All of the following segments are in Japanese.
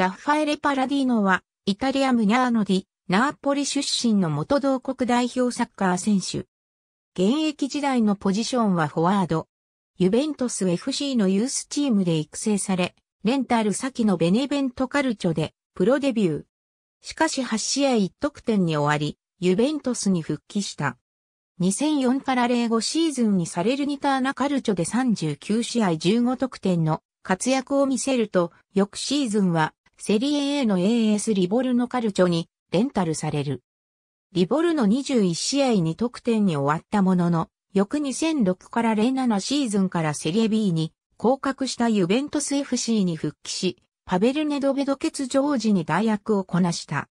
ラフファエレ・パラディーノは、イタリア・ムニャーノディ、ナーポリ出身の元同国代表サッカー選手。現役時代のポジションはフォワード。ユベントス FC のユースチームで育成され、レンタル先のベネベントカルチョでプロデビュー。しかし8試合1得点に終わり、ユベントスに復帰した。2004から05シーズンにサレルニターナカルチョで39試合15得点の活躍を見せると、翌シーズンはセリエ A の AS リボルのカルチョにレンタルされる。リボルの21試合に得点に終わったものの、翌2006から07シーズンからセリエ B に降格したユベントス FC に復帰し、パベル・ネドベド欠場時に代役をこなした。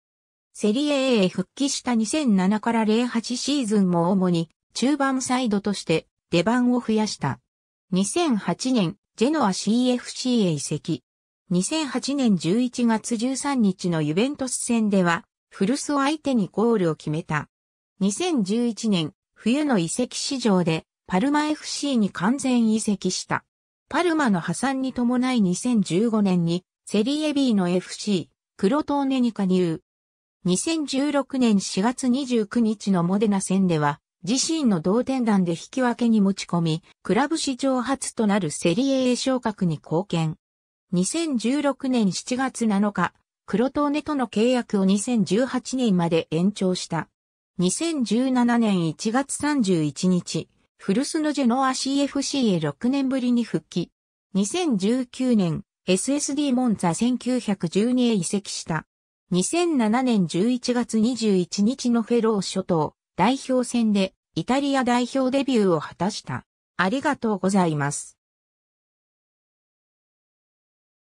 セリエ A へ復帰した2007から08シーズンも主に中盤サイドとして出番を増やした。2008年、ジェノア CFC へ移籍。2008年11月13日のユベントス戦では、古巣を相手にゴールを決めた。2011年、冬の移籍市場で、パルマ FC に完全移籍した。パルマの破産に伴い2015年に、セリエ B の FC、クロトーネに加入。2016年4月29日のモデナ戦では、自身の同点弾で引き分けに持ち込み、クラブ史上初となるセリエ A 昇格に貢献。2016年7月7日、黒トーネとの契約を2018年まで延長した。2017年1月31日、フルスのジェノア CFC へ6年ぶりに復帰。2019年、SSD モンザ1912へ移籍した。2007年11月21日のフェロー諸島代表戦でイタリア代表デビューを果たした。ありがとうございます。